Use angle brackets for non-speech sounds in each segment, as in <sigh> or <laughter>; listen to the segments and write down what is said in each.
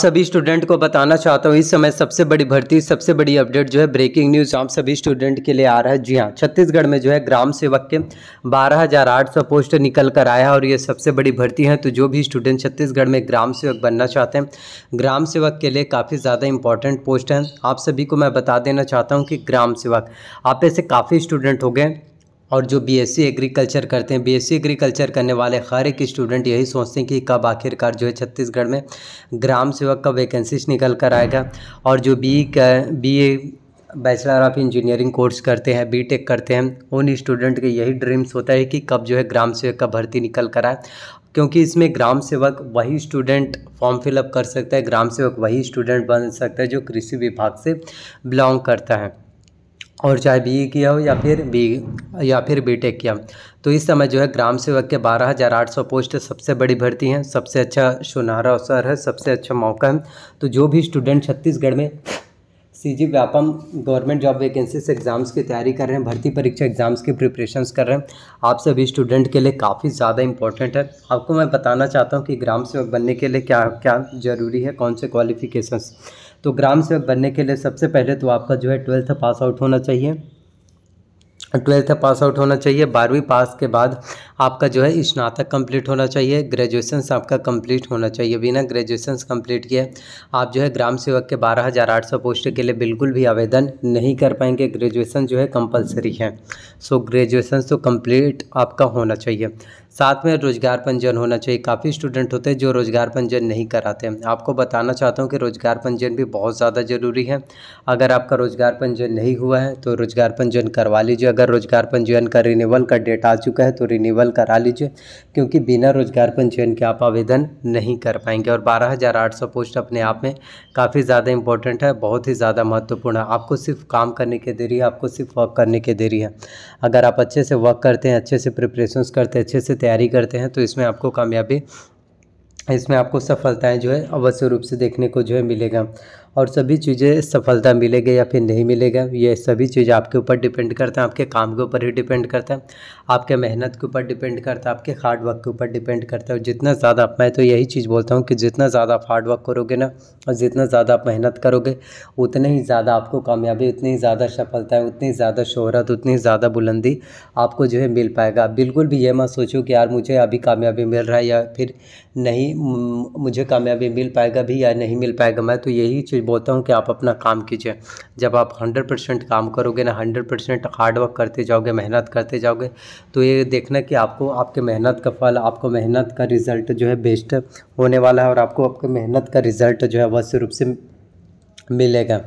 सभी स्टूडेंट को बताना चाहता हूँ इस समय सबसे बड़ी भर्ती सबसे बड़ी अपडेट जो है ब्रेकिंग न्यूज़ आप सभी स्टूडेंट के लिए आ रहा है जी हाँ छत्तीसगढ़ में जो है ग्राम सेवक के 12,800 पोस्ट निकल कर आया है और ये सबसे बड़ी भर्ती है तो जो भी स्टूडेंट छत्तीसगढ़ में ग्राम सेवक बनना चाहते हैं ग्राम सेवक के लिए काफ़ी ज़्यादा इंपॉर्टेंट पोस्ट हैं आप सभी को मैं बता देना चाहता हूँ कि ग्राम सेवक आप ऐसे काफ़ी स्टूडेंट हो गए और जो बीएससी एग्रीकल्चर करते हैं बीएससी एग्रीकल्चर करने वाले हर एक स्टूडेंट यही सोचते हैं कि कब आखिरकार जो है छत्तीसगढ़ में ग्राम सेवक का वैकेंसीज निकल कर आएगा और जो B B A bachelor of engineering course करते हैं बीटेक करते हैं उन स्टूडेंट के यही ड्रीम्स होता है कि कब जो है ग्राम सेवक का भर्ती निकल कर आए क्योंकि इसमें ग्राम सेवक वही स्टूडेंट फॉर्म फिलअप कर सकता है ग्राम सेवक वही स्टूडेंट बन सकता है जो कृषि विभाग से बिलोंग करता है और चाहे बी किया हो या फिर बी या फिर टेक किया तो इस समय जो है ग्राम सेवक के बारह हज़ार आठ सौ पोस्ट सबसे बड़ी भर्ती हैं सबसे अच्छा सुनहरा अवसर है सबसे अच्छा मौका है तो जो भी स्टूडेंट छत्तीसगढ़ में C G Vyapam government job vacancies exams की तैयारी कर रहे हैं भर्ती परीक्षा एग्ज़ाम्स की प्रिपरेशंस कर रहे हैं आप सभी स्टूडेंट के लिए काफ़ी ज़्यादा इंपॉर्टेंट है आपको मैं बताना चाहता हूँ कि ग्राम सेवक बनने के लिए क्या क्या ज़रूरी है कौन से क्वालिफिकेशंस तो ग्राम सेवक बनने के लिए सबसे पहले तो आपका जो है ट्वेल्थ पास आउट होना चाहिए ट्वेल्थ पास आउट होना चाहिए बारहवीं पास के बाद आपका जो है स्नातक कंप्लीट होना चाहिए ग्रेजुएशन आपका कंप्लीट होना चाहिए बिना ग्रेजुएशन कंप्लीट किए आप जो है ग्राम सेवक के बारह हज़ार आठ सौ पोस्ट के लिए बिल्कुल भी आवेदन नहीं कर पाएंगे ग्रेजुएशन जो है कंपलसरी है सो ग्रेजुएशन तो कंप्लीट आपका होना चाहिए साथ में रोजगार पंजीयन होना चाहिए काफ़ी स्टूडेंट होते हैं जो रोजगार पंजीयन नहीं कराते हैं आपको बताना चाहता हूँ कि रोजगार पंजीयन भी बहुत ज़्यादा ज़रूरी है अगर आपका रोजगार पंजीयन नहीं हुआ है तो रोजगार पंजीयन करवा लीजिए अगर अगर रोजगार पंजीयन का रिन्यूअल का डेट आ चुका है तो रिन्यूअल करा लीजिए क्योंकि बिना रोजगार पंजीयन के आप आवेदन नहीं कर पाएंगे और बारह हज़ार आठ सौ पोस्ट अपने आप में काफ़ी ज़्यादा इंपॉर्टेंट है बहुत ही ज़्यादा महत्वपूर्ण है आपको सिर्फ काम करने के देरी है आपको सिर्फ वर्क करने के देरी है अगर आप अच्छे से वर्क करते हैं अच्छे से प्रिपरेशंस करते हैं अच्छे से तैयारी करते हैं तो इसमें आपको कामयाबी इसमें आपको सफलताएं जो है अवश्य रूप से देखने को जो है मिलेगा और सभी चीज़ें सफलता मिलेगी या फिर नहीं मिलेगा ये सभी चीज़ें आपके ऊपर डिपेंड करता है आपके काम के ऊपर ही डिपेंड करता है आपके मेहनत के ऊपर डिपेंड करता है आपके हार्ड वर्क के ऊपर डिपेंड करता है और जितना ज़्यादा आप मैं तो यही चीज़ बोलता हूँ कि जितना ज़्यादा आप हार्ड वर्क करोगे ना और जितना ज़्यादा आप मेहनत करोगे उतने ही ज़्यादा आपको कामयाबी उतनी ही ज़्यादा सफलताएँ उतनी ज़्यादा शोहरत उतनी ज़्यादा बुलंदी आपको जो है मिल पाएगा बिल्कुल भी ये मत सोचो कि यार मुझे अभी कामयाबी मिल रहा है या फिर नहीं मुझे कामयाबी मिल पाएगा भी या नहीं मिल पाएगा मैं तो यही चीज़ बोलता हूँ कि आप अपना काम कीजिए जब आप हंड्रेड परसेंट काम करोगे ना हंड्रेड परसेंट हार्डवर्क करते जाओगे मेहनत करते जाओगे तो ये देखना कि आपको आपके मेहनत का फल आपको मेहनत का रिज़ल्ट जो है बेस्ट होने वाला है और आपको आपके मेहनत का रिज़ल्ट जो है अवश्य रूप से मिलेगा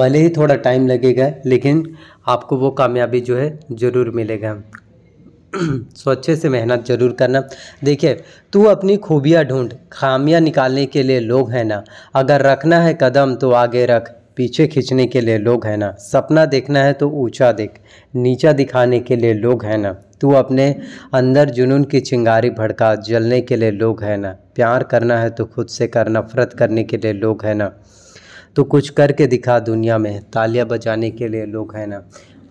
भले ही थोड़ा टाइम लगेगा लेकिन आपको वो कामयाबी जो है ज़रूर मिलेगा <clears throat> सो अच्छे से मेहनत ज़रूर करना देखिए तू अपनी खूबियाँ ढूंढ खामियाँ निकालने के लिए लोग हैं ना अगर रखना है कदम तो आगे रख पीछे खींचने के लिए लोग हैं ना सपना देखना है तो ऊंचा देख नीचा दिखाने के लिए लोग हैं ना तू अपने अंदर जुनून की चिंगारी भड़का जलने के लिए लोग हैं ना प्यार करना है तो खुद से कर नफरत करने के लिए लोग हैं ना तो कुछ करके दिखा दुनिया में तालियां बजाने के लिए लोग हैं ना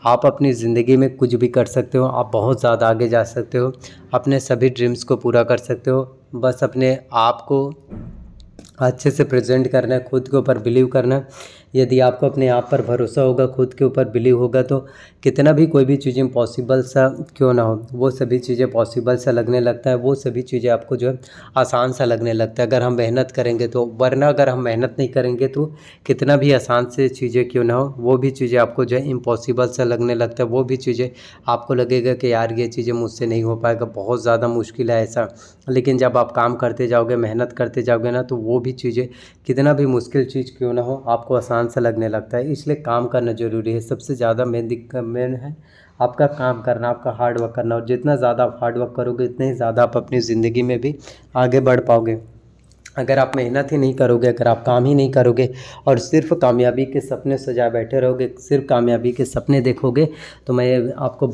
आप अपनी ज़िंदगी में कुछ भी कर सकते हो आप बहुत ज़्यादा आगे जा सकते हो अपने सभी ड्रीम्स को पूरा कर सकते हो बस अपने आप को अच्छे से प्रेजेंट करना है खुद के ऊपर बिलीव करना है यदि आपको अपने आप पर भरोसा होगा खुद के ऊपर बिलीव होगा तो कितना भी कोई भी चीज़ें पॉसिबल सा क्यों ना हो वो सभी चीज़ें पॉसिबल सा लगने लगता है वो सभी चीज़ें आपको जो है आसान सा लगने लगता है अगर हम मेहनत करेंगे तो वरना अगर हम मेहनत नहीं करेंगे तो कितना भी आसान से चीज़ें क्यों ना हो वो भी चीज़ें आपको जो है इम्पॉसिबल सा लगने लगता है वो भी चीज़ें आपको लगेगा कि यार ये चीज़ें मुझसे नहीं हो पाएगा बहुत ज़्यादा मुश्किल है ऐसा लेकिन जब आप काम करते जाओगे मेहनत करते जाओगे ना तो वो भी चीज़ें कितना भी मुश्किल चीज़ क्यों ना हो आपको आसान थकान सा लगने लगता है इसलिए काम करना ज़रूरी है सबसे ज़्यादा मेन दिक्कत मेन है आपका काम करना आपका हार्ड वर्क करना और जितना ज़्यादा आप हार्ड वर्क करोगे उतने ही ज़्यादा आप अपनी ज़िंदगी में भी आगे बढ़ पाओगे अगर आप मेहनत ही नहीं करोगे अगर आप काम ही नहीं करोगे और सिर्फ कामयाबी के सपने सजा बैठे रहोगे सिर्फ कामयाबी के सपने देखोगे तो मैं आपको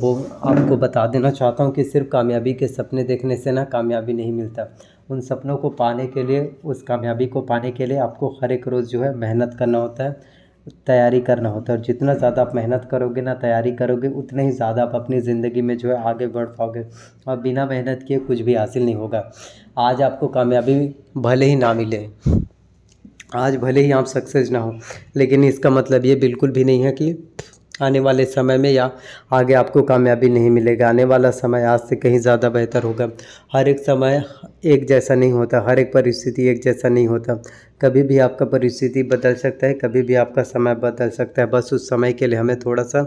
आपको बता देना चाहता हूँ कि सिर्फ कामयाबी के सपने देखने से ना कामयाबी नहीं मिलता उन सपनों को पाने के लिए उस कामयाबी को पाने के लिए आपको हर एक रोज़ जो है मेहनत करना होता है तैयारी करना होता है और जितना ज़्यादा आप मेहनत करोगे ना तैयारी करोगे उतने ही ज़्यादा आप अपनी ज़िंदगी में जो है आगे बढ़ पाओगे और बिना मेहनत किए कुछ भी हासिल नहीं होगा आज आपको कामयाबी भले ही ना मिले आज भले ही आप सक्सेस ना हो लेकिन इसका मतलब ये बिल्कुल भी नहीं है कि आने वाले समय में या आगे आपको कामयाबी नहीं मिलेगा आने वाला समय आज से कहीं ज़्यादा बेहतर होगा हर एक समय एक जैसा नहीं होता हर एक परिस्थिति एक जैसा नहीं होता कभी भी आपका परिस्थिति बदल सकता है कभी भी आपका समय बदल सकता है बस उस समय के लिए हमें थोड़ा सा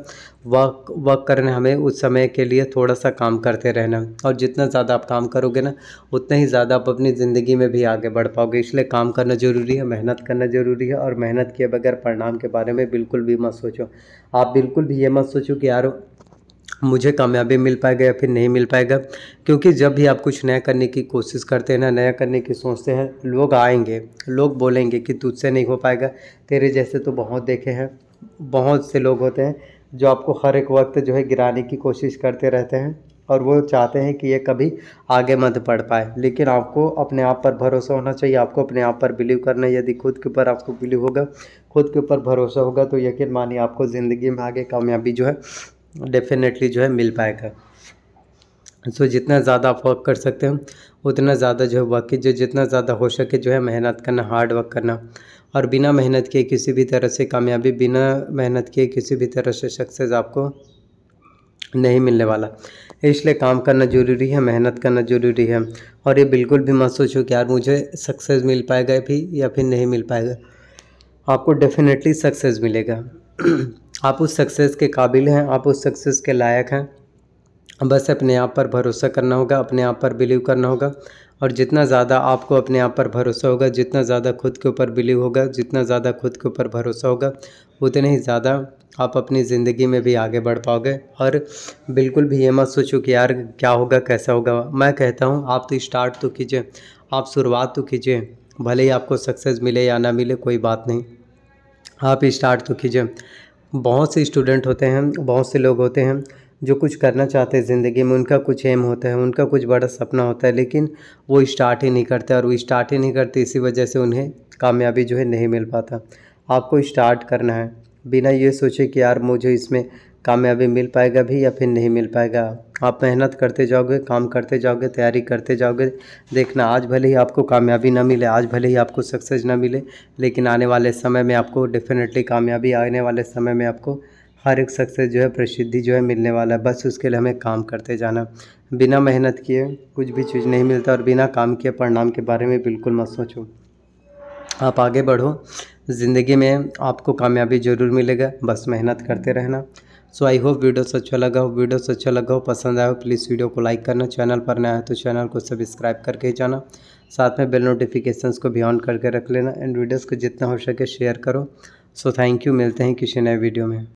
वर्क वर्क करना हमें उस समय के लिए थोड़ा सा काम करते रहना और जितना ज़्यादा आप काम करोगे ना उतना ही ज़्यादा आप अपनी ज़िंदगी में भी आगे बढ़ पाओगे इसलिए काम करना ज़रूरी है मेहनत करना ज़रूरी है और मेहनत किए बगैर परिणाम के बारे में बिल्कुल भी मत सोचो आप भी बिल्कुल भी ये मत सोचो कि यार मुझे कामयाबी मिल पाएगा या फिर नहीं मिल पाएगा क्योंकि जब भी आप कुछ नया करने की कोशिश करते हैं ना नया करने की सोचते हैं लोग आएंगे लोग बोलेंगे कि तुझसे नहीं हो पाएगा तेरे जैसे तो बहुत देखे हैं बहुत से लोग होते हैं जो आपको हर एक वक्त जो है गिराने की कोशिश करते रहते हैं और वो चाहते हैं कि ये कभी आगे मत बढ़ पाए लेकिन आपको अपने आप पर भरोसा होना चाहिए आपको अपने आप पर बिलीव करना है यदि खुद के ऊपर आपको बिलीव होगा खुद के ऊपर भरोसा होगा तो यकीन मानिए आपको ज़िंदगी में आगे कामयाबी जो है डेफिनेटली जो है मिल पाएगा सो so, जितना ज़्यादा आप वर्क कर सकते हैं उतना ज़्यादा जो है वर्क कीजिए जितना ज़्यादा हो सके जो है मेहनत करना हार्ड वर्क करना और बिना मेहनत किए किसी भी तरह से कामयाबी बिना मेहनत किए किसी भी तरह से सक्सेस आपको नहीं मिलने वाला इसलिए काम करना ज़रूरी है मेहनत करना ज़रूरी है और ये बिल्कुल भी मत सोचो कि यार मुझे सक्सेस मिल पाएगा भी या फिर नहीं मिल पाएगा आपको डेफिनेटली सक्सेस मिलेगा <clears throat> आप उस सक्सेस के काबिल हैं आप उस सक्सेस के लायक हैं बस अपने आप पर भरोसा करना होगा अपने आप पर बिलीव करना होगा और जितना ज़्यादा आपको अपने आप पर भरोसा होगा जितना ज़्यादा खुद के ऊपर बिलीव होगा जितना ज़्यादा खुद के ऊपर भरोसा होगा उतने ही ज़्यादा आप अपनी ज़िंदगी में भी आगे बढ़ पाओगे और बिल्कुल भी ये मत सोचो कि यार क्या होगा कैसा होगा मैं कहता हूँ आप तो स्टार्ट तो कीजिए आप शुरुआत तो कीजिए भले ही आपको सक्सेस मिले या ना मिले कोई बात नहीं आप स्टार्ट तो कीजिए बहुत से स्टूडेंट होते हैं बहुत से लोग होते हैं जो कुछ करना चाहते हैं ज़िंदगी में उनका कुछ एम होता है उनका कुछ बड़ा सपना होता है लेकिन वो स्टार्ट ही नहीं करते और वो स्टार्ट ही नहीं करते इसी वजह से उन्हें कामयाबी जो है नहीं मिल पाता आपको स्टार्ट करना है बिना ये सोचे कि यार मुझे इसमें कामयाबी मिल पाएगा भी या फिर नहीं मिल पाएगा आप मेहनत करते जाओगे काम करते जाओगे तैयारी करते जाओगे देखना आज भले ही आपको कामयाबी ना मिले आज भले ही आपको सक्सेस ना मिले लेकिन आने वाले समय में आपको डेफिनेटली कामयाबी आने वाले समय में आपको हर एक सक्सेस जो है प्रसिद्धि जो है मिलने वाला है बस उसके लिए हमें काम करते जाना बिना मेहनत किए कुछ भी चीज़ नहीं मिलता और बिना काम किए परिणाम के बारे में बिल्कुल मत सोचो आप आगे बढ़ो ज़िंदगी में आपको कामयाबी ज़रूर मिलेगा बस मेहनत करते रहना सो आई होप वीडियोस अच्छा लगा हो वीडियोस अच्छा लगा हो पसंद आया हो प्लीज़ वीडियो को लाइक करना चैनल पर नया है तो चैनल को सब्सक्राइब करके जाना साथ में बेल नोटिफिकेशंस को भी ऑन करके रख लेना एंड वीडियोस को जितना हो सके शेयर करो सो थैंक यू मिलते हैं किसी नए वीडियो में